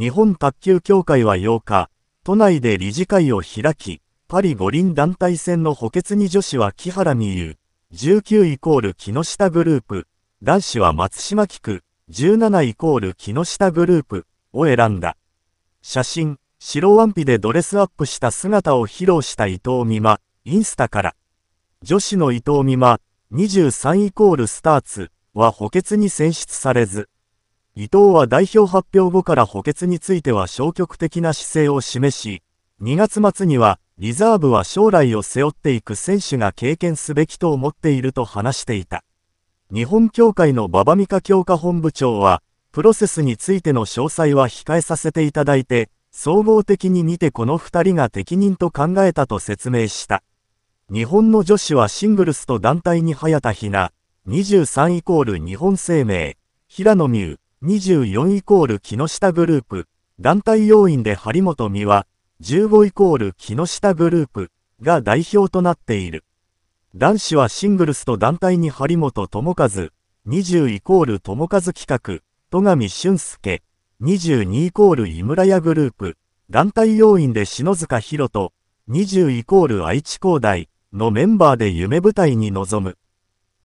日本卓球協会は8日、都内で理事会を開き、パリ五輪団体戦の補欠に女子は木原美優、19イコール木下グループ、男子は松島菊、17イコール木下グループを選んだ。写真、白ワンピでドレスアップした姿を披露した伊藤美誠、インスタから。女子の伊藤美誠、23イコールスターツは補欠に選出されず、伊藤は代表発表後から補欠については消極的な姿勢を示し、2月末には、リザーブは将来を背負っていく選手が経験すべきと思っていると話していた。日本協会の馬場美香強化本部長は、プロセスについての詳細は控えさせていただいて、総合的に見てこの2人が適任と考えたと説明した。日本の女子はシングルスと団体に早田ひな、23イコール日本生命、平野美宇、24イコール木下グループ、団体要員で張本美和、15イコール木下グループが代表となっている。男子はシングルスと団体に張本智和、20イコール友和企画、戸上俊介、22イコール井村屋グループ、団体要員で篠塚博人、20イコール愛知工大のメンバーで夢舞台に臨む。